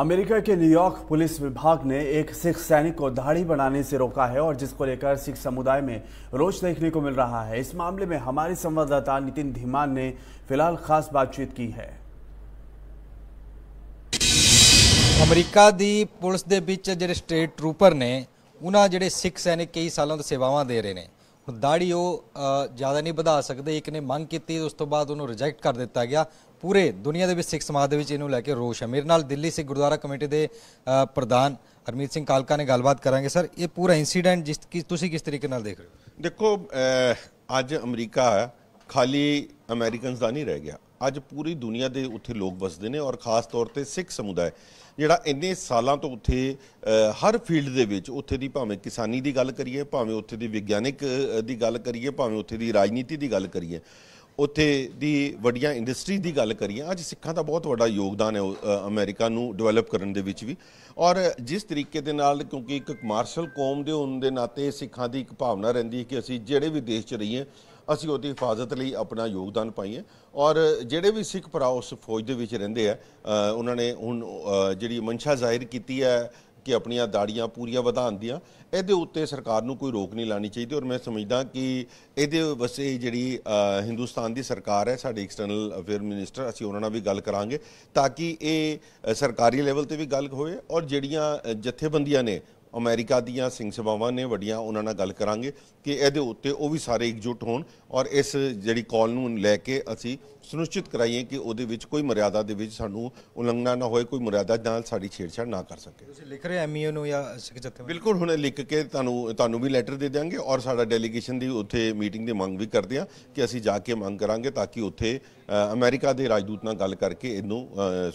America के New York police विभाग ने एक सिख सैनिक को दाढ़ी बनाने से रोका है और जिसको लेकर सिख समुदाय में रोष देखने को मिल रहा है इस मामले में हमारे संवाददाता नितिन धीमान ने फिलहाल खास बातचीत की है अमेरिका दी पुलिस के बीच जे स्टेट ट्रूपर ने उन्होंने ਜਿਹੜੇ सिख सैनिक कई सालों ਤੋਂ ਸੇਵਾਵਾਂ ਦੇ ਰਹੇ ਦਾੜੀ ਉਹ ਜ਼ਿਆਦਾ ਨਹੀਂ ਵਧਾ ਸਕਦੇ ਇੱਕ ਨੇ ਮੰਗ ਕੀਤੀ ਉਸ ਤੋਂ ਬਾਅਦ ਉਹਨੂੰ ਰਿਜੈਕਟ ਕਰ ਦਿੱਤਾ ਗਿਆ ਪੂਰੇ ਦੁਨੀਆ ਦੇ ਵਿੱਚ ਸਿੱਖ ਸਮਾਜ ਦੇ ਵਿੱਚ ਇਹਨੂੰ ਲੈ ਕੇ ਰੋਸ਼ ਹੈ ਮੇਰੇ ਨਾਲ ਦਿੱਲੀ ਸਿੱਖ ਗੁਰਦੁਆਰਾ ਕਮੇਟੀ ਦੇ ਪ੍ਰਧਾਨ ਹਰਮੀਤ ਸਿੰਘ ਕਾਲਕਾ ਨੇ ਗੱਲਬਾਤ ਕਰਾਂਗੇ ਸਰ ਇਹ ਪੂਰਾ ਇਨਸੀਡੈਂਟ ਜਿਸ ਤੁਸੀਂ ਕਿਸ ਤਰੀਕੇ ਨਾਲ ਦੇਖ ਰਹੇ ਹੋ ਦੇਖੋ ਅੱਜ ਅਮਰੀਕਾ ਖਾਲੀ ਅਮਰੀਕਨਸ ਦਾ ਨਹੀਂ ਰਹਿ ਗਿਆ ਅੱਜ ਪੂਰੀ ਦੁਨੀਆ ਦੇ ਉੱਥੇ ਲੋਕ ਵਸਦੇ ਨੇ ਔਰ ਖਾਸ ਤੌਰ ਤੇ ਸਿੱਖ ਸਮੁਦਾਇ ਜਿਹੜਾ ਇੰਨੇ ਸਾਲਾਂ ਤੋਂ ਉੱਥੇ ਹਰ ਫੀਲਡ ਦੇ ਵਿੱਚ ਉੱਥੇ ਦੀ ਭਾਵੇਂ ਕਿਸਾਨੀ ਦੀ ਗੱਲ ਕਰੀਏ ਭਾਵੇਂ ਉੱਥੇ ਦੀ ਵਿਗਿਆਨਿਕ ਦੀ ਗੱਲ ਕਰੀਏ ਭਾਵੇਂ ਉੱਥੇ ਦੀ ਰਾਜਨੀਤੀ ਦੀ ਗੱਲ ਕਰੀਏ ਉੱਥੇ ਦੀ ਵੱਡੀਆਂ ਇੰਡਸਟਰੀ ਦੀ ਗੱਲ ਕਰੀਏ ਅੱਜ ਸਿੱਖਾਂ ਦਾ ਬਹੁਤ ਵੱਡਾ ਯੋਗਦਾਨ ਹੈ ਅਮਰੀਕਾ ਨੂੰ ਡਿਵੈਲਪ ਕਰਨ ਦੇ ਵਿੱਚ ਵੀ ਔਰ ਜਿਸ ਤਰੀਕੇ ਦੇ ਨਾਲ ਕਿਉਂਕਿ ਇੱਕ ਮਾਰਸ਼ਲ ਕੌਮ ਦੇ ਹੋਣ ਦੇ ਨਾਤੇ ਸਿੱਖਾਂ ਦੀ ਇੱਕ ਭਾਵਨਾ ਰਹਿੰਦੀ ਹੈ ਕਿ ਅਸੀਂ ਜਿਹੜੇ ਵੀ ਦੇਸ਼ 'ਚ ਰਹੀਏ ਅਸੀਂ ਉਹਦੀ ਹਿਫਾਜ਼ਤ ਲਈ ਆਪਣਾ ਯੋਗਦਾਨ ਪਾਈਏ ਔਰ ਜਿਹੜੇ ਵੀ ਸਿੱਖ ਭਰਾ ਉਸ ਫੌਜ ਦੇ ਵਿੱਚ ਰਹਿੰਦੇ ਆ ਉਹਨਾਂ ਨੇ ਹੁਣ ਜਿਹੜੀ ਮਨਸ਼ਾ ਜ਼ਾਹਿਰ ਕੀਤੀ ਹੈ ਕਿ ਆਪਣੀਆਂ ਦਾੜੀਆਂ ਪੂਰੀਆਂ ਵਧਾਣ ਦੀਆਂ ਇਹਦੇ ਉੱਤੇ ਸਰਕਾਰ ਨੂੰ ਕੋਈ ਰੋਕ ਨਹੀਂ ਲਾਣੀ ਚਾਹੀਦੀ ਔਰ ਮੈਂ ਸਮਝਦਾ ਕਿ ਇਹਦੇ ਵਸੇ ਜਿਹੜੀ ਹਿੰਦੁਸਤਾਨ ਦੀ ਸਰਕਾਰ ਹੈ ਸਾਡੇ ਐਕਸਟਰਨਲ ਅਫੇਅਰ ਮਿਨਿਸਟਰ ਅਸੀਂ ਉਹਨਾਂ ਨਾਲ ਵੀ ਗੱਲ ਕਰਾਂਗੇ ਤਾਂ ਕਿ ਇਹ ਸਰਕਾਰੀ ਲੈਵਲ ਤੇ ਵੀ ਗੱਲ ਹੋਏ ਔਰ ਜਿਹੜੀਆਂ ਜਥੇਬੰਦੀਆਂ ਨੇ ਅਮਰੀਕਾ ਦੀਆਂ ਸਿੰਘ ਸਭਾਵਾਂ ਨੇ ਵੱਡੀਆਂ ਉਹਨਾਂ ਨਾਲ ਗੱਲ ਕਰਾਂਗੇ ਕਿ ਇਹਦੇ ਉੱਤੇ ਉਹ ਵੀ ਸਾਰੇ ਇਕਜੁੱਟ ਹੋਣ ਔਰ ਇਸ ਜਿਹੜੀ ਕਾਲ ਨੂੰ ਲੈ ਕੇ ਅਸੀਂ ਸੁਨਿਸ਼ਚਿਤ ਕਰਾਈਏ ਕਿ ਉਹਦੇ ਵਿੱਚ ਕੋਈ ਮਰਿਆਦਾ ਦੇ ਵਿੱਚ ਸਾਨੂੰ ਉਲੰਘਣਾ ਨਾ ਹੋਏ ਕੋਈ ਮਰਿਆਦਾ ਨਾਲ ਸਾਡੀ ਛੇੜਛਾੜ ਨਾ ਕਰ ਸਕੇ ਤੁਸੀਂ ਲਿਖ ਰਹੇ ਐਮਈਓ ਨੂੰ ਜਾਂ ਸਿੱਖ ਜੱਥੇ ਬਿਲਕੁਲ ਹੁਣੇ ਲਿਖ ਕੇ ਤੁਹਾਨੂੰ ਤੁਹਾਨੂੰ ਵੀ ਲੈਟਰ ਦੇ ਦਿਆਂਗੇ ਔਰ ਸਾਡਾ ਡੈਲੀਗੇਸ਼ਨ ਦੀ ਉੱਥੇ ਮੀਟਿੰਗ ਦੀ ਮੰਗ ਵੀ ਕਰਦੇ ਆ ਕਿ ਅਸੀਂ ਜਾ ਕੇ ਮੰਗ ਕਰਾਂਗੇ ਤਾਂ ਕਿ ਉੱਥੇ ਅਮਰੀਕਾ ਦੇ ਰਾਜਦੂਤ ਨਾਲ ਗੱਲ ਕਰਕੇ ਇਹਨੂੰ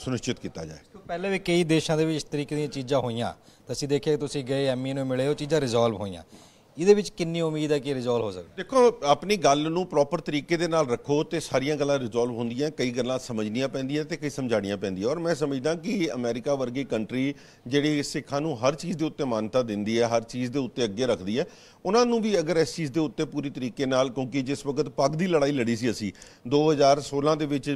ਸੁਨਿਸ਼ਚਿਤ ਕੀਤਾ ਜਾਏ ਪਹਿਲੇ ਵੀ ਕਈ ਦੇਸ਼ਾਂ ਦੇ ਵਿੱਚ ਇਸ ਤਰੀਕੇ ਦੀਆਂ ਚੀਜ਼ਾਂ ਹੋਈਆਂ ਤਾਂ ਅਸੀਂ ਦੇਖਿਆ ਤੁਸੀਂ ਗਏ ਐਮਈ ਨੂੰ ਮਿਲੇ ਉਹ ਚੀਜ਼ਾਂ ਰਿਜ਼ੋਲਵ ਹੋਈਆਂ ਇਹਦੇ ਵਿੱਚ ਕਿੰਨੀ ਉਮੀਦ ਹੈ ਕਿ ਰਿਜ਼ੋਲਵ ਹੋ ਸਕਦਾ ਦੇਖੋ ਆਪਣੀ ਗੱਲ ਨੂੰ ਪ੍ਰੋਪਰ ਤਰੀਕੇ ਦੇ ਨਾਲ ਰੱਖੋ ਤੇ ਸਾਰੀਆਂ ਗੱਲਾਂ ਰਿਜ਼ੋਲਵ ਹੁੰਦੀਆਂ ਕਈ ਗੱਲਾਂ ਸਮਝਣੀਆਂ ਪੈਂਦੀਆਂ ਤੇ ਕਈ ਸਮਝਾਣੀਆਂ ਪੈਂਦੀਆਂ ਔਰ ਮੈਂ ਸਮਝਦਾ ਕਿ ਅਮਰੀਕਾ ਵਰਗੀ ਕੰਟਰੀ ਜਿਹੜੀ ਸਿੱਖਾਂ ਨੂੰ ਹਰ ਚੀਜ਼ ਦੇ ਉੱਤੇ ਮਾਨਤਾ ਦਿੰਦੀ ਹੈ ਹਰ ਚੀਜ਼ ਦੇ ਉੱਤੇ ਅੱਗੇ ਰੱਖਦੀ ਹੈ ਉਹਨਾਂ ਨੂੰ ਵੀ ਅਗਰ ਇਸ ਚੀਜ਼ ਦੇ ਉੱਤੇ ਪੂਰੀ ਤਰੀਕੇ ਨਾਲ ਕਿਉਂਕਿ ਜਿਸ ਵਕਤ ਪੱਗ ਦੀ ਲੜਾਈ ਲੜੀ ਸੀ ਅਸੀਂ 2016 ਦੇ ਵਿੱਚ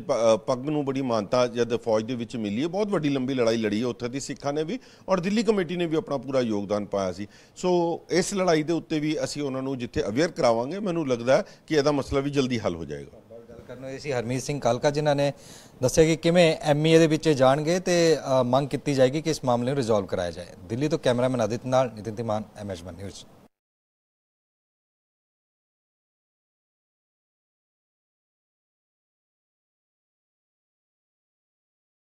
ਪੱਗ ਨੂੰ ਬੜੀ ਮਾਨਤਾ ਜਦ ਫੌਜ ਦੇ ਵਿੱਚ ਮਿਲੀ ਹੈ ਬਹੁਤ ਵੱਡੀ ਲੰਬੀ ਲੜਾਈ ਲੜੀ ਹੈ ਉੱਥੇ ਦੀ ਸਿੱਖਾਂ ਨੇ ਵੀ ਔਰ ਦਿੱਲੀ ਕਮੇਟੀ ਨੇ ਵੀ ਆਪਣਾ ਪੂਰਾ ਯੋਗਦਾਨ ਪਾਇਆ ਸੀ ਸੋ ਇਸ ਲੜਾਈ ਦੇ ਉੱਤੇ ਵੀ ਅਸੀਂ ਉਹਨਾਂ ਨੂੰ ਜਿੱਥੇ ਅਵੇਅਰ ਕਰਾਵਾਂਗੇ ਮੈਨੂੰ ਲੱਗਦਾ ਕਿ ਇਹਦਾ ਮਸਲਾ ਵੀ ਜਲਦੀ ਹੱਲ ਹੋ ਜਾਏਗਾ ਗੱਲ ਕਰਨ ਹੋਈ ਸੀ ਹਰਮੀਤ ਸਿੰਘ ਕਾਲਕਾ ਜਿਨ੍ਹਾਂ ਨੇ ਦੱਸਿਆ ਕਿ ਕਿਵੇਂ ਐਮਈਏ e ਦੇ ਵਿੱਚ ਜਾਣਗੇ ਤੇ ਮੰਗ ਕੀਤੀ ਜਾਏਗੀ ਕਿ ਇਸ ਮਾਮਲੇ ਨੂੰ ਰਿਜ਼ੋਲਵ ਕਰਾਇਆ ਜਾਏ ਦਿੱਲੀ ਤੋਂ ਕੈਮਰਾਮੈਨ ਅਦਿਤ ਨਾਲ ਨਿਤਿਨ ਤਿਮਾਨ ਐਮਐਚ ਨਿਊਜ਼